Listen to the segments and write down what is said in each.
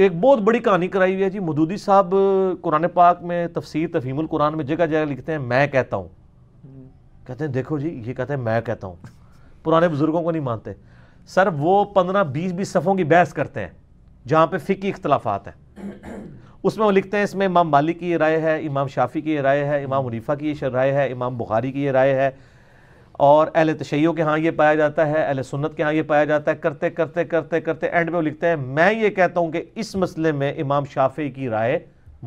एक बहुत बड़ी कहानी कराई हुई है जी मदूदी साहब कुरान पाक में तफसीर तफीमुल कुरान में जगह जगह लिखते हैं मैं कहता हूँ कहते हैं देखो जी ये कहते हैं मैं कहता हूँ पुराने बुजुर्गों को नहीं मानते सर वो पंद्रह बीस बीस सफ़ों की बहस करते हैं जहाँ पे फ़िकी इख्तलाफात हैं उसमें वो लिखते हैं इसमें इमाम मालिक की ये राय है इमाम शाफी की ये राय है इमाम मुनीफा की ये राय है इमाम बुखारी की ये राय है और अहल तशैयों के यहाँ ये पाया जाता है अहल सुन्नत के यहाँ ये पाया जाता है करते करते करते करते एंड में वो लिखते हैं मैं ये कहता हूँ कि इस मसले में इमाम शाफी की राय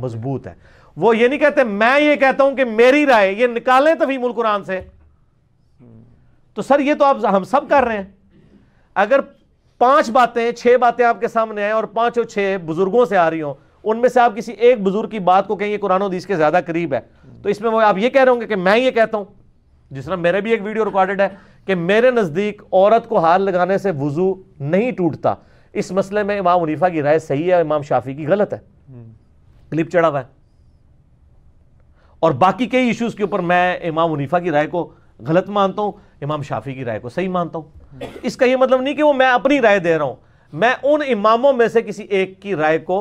मजबूत है वो ये नहीं कहते मैं ये कहता हूं कि मेरी राय ये निकालें मुल कुरान से तो सर ये तो आप हम सब कर रहे हैं अगर पांच बातें छह बातें आपके सामने आए और पांच और छह बुजुर्गों से आ रही हो उनमें से आप किसी एक बुजुर्ग की बात को कहें ये कुरान दीज के ज्यादा करीब है तो इसमें वो आप ये कह रहे होंगे कि मैं ये कहता हूं जिस तरह मेरे भी एक वीडियो रिकॉर्डेड है कि मेरे नज़दीक औरत को हार लगाने से वजू नहीं टूटता इस मसले में इमाम उनीफा की राय सही है इमाम शाफी की गलत है क्लिप चढ़ा हुआ और बाकी कई इश्यूज के ऊपर मैं इमाम उनीफा की राय को गलत मानता हूं इमाम शाफी की राय को सही मानता हूं इसका यह मतलब नहीं कि वो मैं अपनी राय दे रहा हूं मैं उन इमामों में से किसी एक की राय को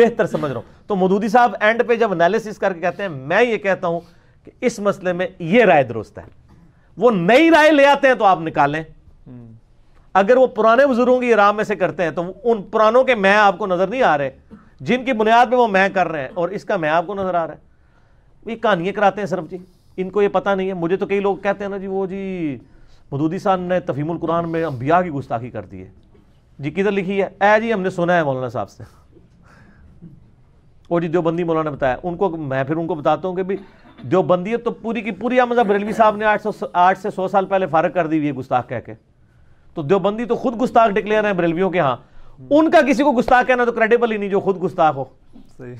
बेहतर समझ रहा हूं तो मदूदी साहब एंड पे जब एनालिसिस करके कहते हैं मैं ये कहता हूं कि इस मसले में यह राय दुरुस्त है वो नई राय ले आते हैं तो आप निकालें अगर वो पुराने बुजुर्गों की राह में से करते हैं तो उन पुरानों के मैं आपको नजर नहीं आ रहे जिनकी बुनियाद में वो मैं कर रहे हैं और इसका मैं आपको नजर आ रहा है ये कहानियां कराते हैं सरफ जी इनको ये पता नहीं है मुझे तो कई लोग कहते हैं ना जी वो जी मदूदी साहब ने तफीमुल कुरान में अम्बिया की गुस्ताखी कर दी है जी किधर लिखी है ऐ जी हमने सुना है मौलाना साहब से और जी देवबंदी मौलाना ने बताया उनको मैं फिर उनको बताता हूँ कि भाई है तो पूरी की पूरी अहमद बरेलवी साहब ने आठ सौ आठ से सौ साल पहले फारक कर दी हुई है गुस्ताख कह के तो देवबंदी तो खुद गुस्ताख डिक्लेयर है बरेलवियों के यहाँ उनका किसी को गुस्ताख कहना तो क्रेडिबल ही नहीं जो खुद गुस्ताख हो सही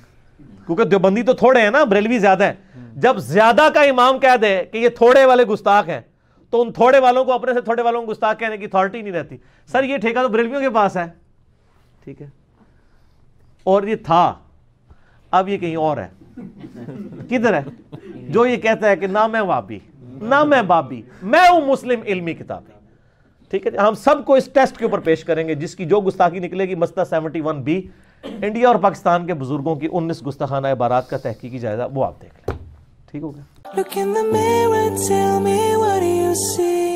क्योंकि देवबंदी तो थोड़े हैं ना बरेलवी ज्यादा है हम्म। जब ज्यादा का इमाम कह दे कि ये थोड़े वाले गुस्ताख हैं तो उन थोड़े वालों को अपने से थोड़े वालों को गुस्ताख कहने की अथॉरिटी नहीं रहती सर ये ठेका तो बरेलवियों के पास है ठीक है और ये था अब ये कहीं और है किधर है जो ये कहता है कि ना मैं वाबी ना मैं बाबी मैं हूं मुस्लिम इल्मी किताबी ठीक है हम सबको इस टेस्ट के ऊपर पेश करेंगे जिसकी जो गुस्ताखी निकलेगी मस्ता सेवेंटी वन बी इंडिया और पाकिस्तान के बुजुर्गों की उन्नीस गुस्ताखाना बारात का तहकीकी जायजा वो आप देख लें ठीक हो गया